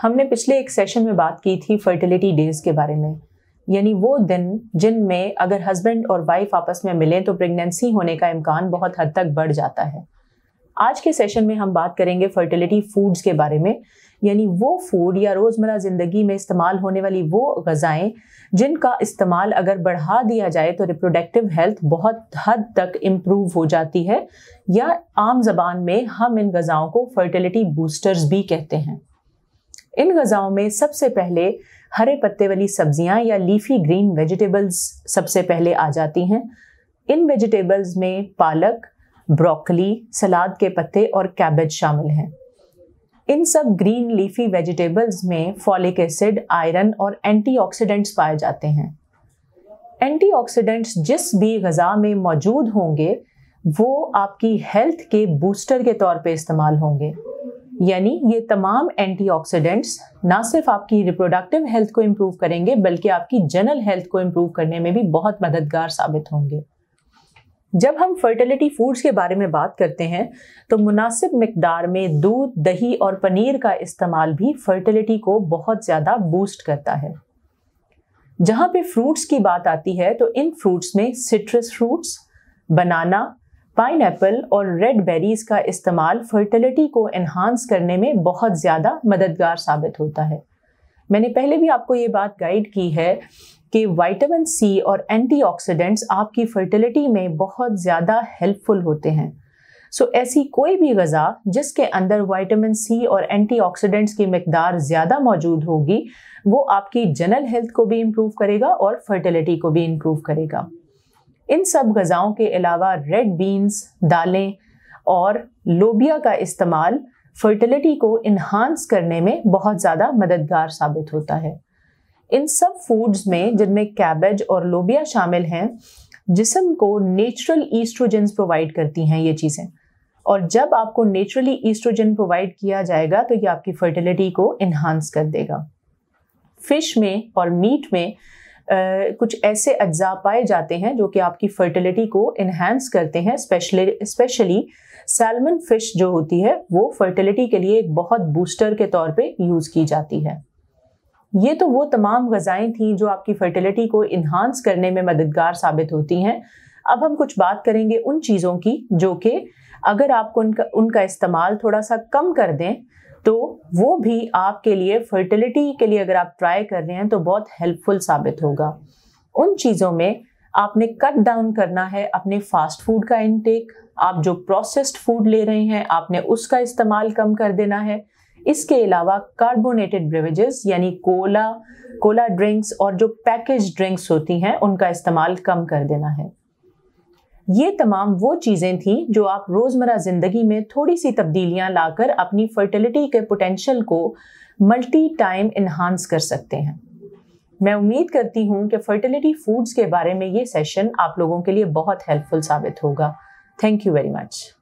हमने पिछले एक सेशन में बात की थी फर्टिलिटी डेज के बारे में यानी वो दिन जिनमें अगर हस्बैंड और वाइफ आपस में मिलें तो प्रेगनेंसी होने का इम्कान बहुत हद तक बढ़ जाता है आज के सेशन में हम बात करेंगे फर्टिलिटी फूड्स के बारे में यानी वो फूड या रोज़मर्रा ज़िंदगी में इस्तेमाल होने वाली वो गज़ाएँ जिनका इस्तेमाल अगर बढ़ा दिया जाए तो रिप्रोडक्टिव हेल्थ बहुत हद तक इम्प्रूव हो जाती है या आम जबान में हम इन गज़ाओं को फर्टिलिटी बूस्टर्स भी कहते हैं इन गज़ाओं में सबसे पहले हरे पत्ते वाली सब्जियां या लीफी ग्रीन वेजिटेबल्स सबसे पहले आ जाती हैं इन वेजिटेबल्स में पालक ब्रोकली सलाद के पत्ते और कैबेज शामिल हैं इन सब ग्रीन लीफी वेजिटेबल्स में फॉलिक एसिड आयरन और एंटीऑक्सीडेंट्स पाए जाते हैं एंटीऑक्सीडेंट्स जिस भी गज़ा में मौजूद होंगे वो आपकी हेल्थ के बूस्टर के तौर पे इस्तेमाल होंगे यानी ये तमाम एंटीऑक्सीडेंट्स ना सिर्फ आपकी रिप्रोडक्टिव हेल्थ को इम्प्रूव करेंगे बल्कि आपकी जनरल हेल्थ को इम्प्रूव करने में भी बहुत मददगार साबित होंगे जब हम फर्टिलिटी फूड्स के बारे में बात करते हैं तो मुनासिब मकदार में दूध दही और पनीर का इस्तेमाल भी फर्टिलिटी को बहुत ज़्यादा बूस्ट करता है जहाँ पे फ्रूट्स की बात आती है तो इन फ्रूट्स में सिट्रस फ्रूट्स बनाना पाइन और रेड बेरीज का इस्तेमाल फर्टिलिटी को एनहांस करने में बहुत ज़्यादा मददगार साबित होता है मैंने पहले भी आपको ये बात गाइड की है कि वाइटामिन सी और एंटीऑक्सीडेंट्स आपकी फर्टिलिटी में बहुत ज़्यादा हेल्पफुल होते हैं सो so, ऐसी कोई भी गज़ा जिसके अंदर वाइटामिन सी और एंटीऑक्सीडेंट्स की मकदार ज़्यादा मौजूद होगी वो आपकी जनरल हेल्थ को भी इम्प्रूव करेगा और फर्टिलिटी को भी इम्प्रूव करेगा इन सब गज़ाओं के अलावा रेड बीन्स दालें और लोबिया का इस्तेमाल फर्टिलिटी को इन्हांस करने में बहुत ज़्यादा मददगार साबित होता है इन सब फूड्स में जिनमें कैबेज और लोबिया शामिल हैं जिसम को नेचुरल ईस्ट्रोजेंस प्रोवाइड करती हैं ये चीज़ें और जब आपको नेचुरली ईस्ट्रोजन प्रोवाइड किया जाएगा तो ये आपकी फर्टिलिटी को इन्हांस कर देगा फिश में और मीट में कुछ ऐसे अज्जा पाए जाते हैं जो कि आपकी फर्टिलिटी को इन्हेंस करते हैं स्पेशली स्पेशली सैलमन फिश जो होती है वो फर्टिलिटी के लिए एक बहुत बूस्टर के तौर पे यूज़ की जाती है ये तो वो तमाम गज़ाएँ थी जो आपकी फर्टिलिटी को इन्हांस करने में मददगार साबित होती हैं अब हम कुछ बात करेंगे उन चीज़ों की जो कि अगर आपको उनका उनका इस्तेमाल थोड़ा सा कम कर दें तो वो भी आपके लिए फर्टिलिटी के लिए अगर आप ट्राई कर रहे हैं तो बहुत हेल्पफुल साबित होगा उन चीज़ों में आपने कट डाउन करना है अपने फास्ट फूड का इनटेक आप जो प्रोसेस्ड फूड ले रहे हैं आपने उसका इस्तेमाल कम कर देना है इसके अलावा कार्बोनेटेड ब्रेवेजेस यानी कोला कोला ड्रिंक्स और जो पैकेज ड्रिंक्स होती हैं उनका इस्तेमाल कम कर देना है ये तमाम वो चीज़ें थीं जो आप रोज़मर्रा ज़िंदगी में थोड़ी सी तब्दीलियाँ लाकर अपनी फर्टिलिटी के पोटेंशल को मल्टी टाइम इन्हांस कर सकते हैं मैं उम्मीद करती हूँ कि फर्टिलिटी फूड्स के बारे में ये सेशन आप लोगों के लिए बहुत हेल्पफुल साबित होगा थैंक यू वेरी मच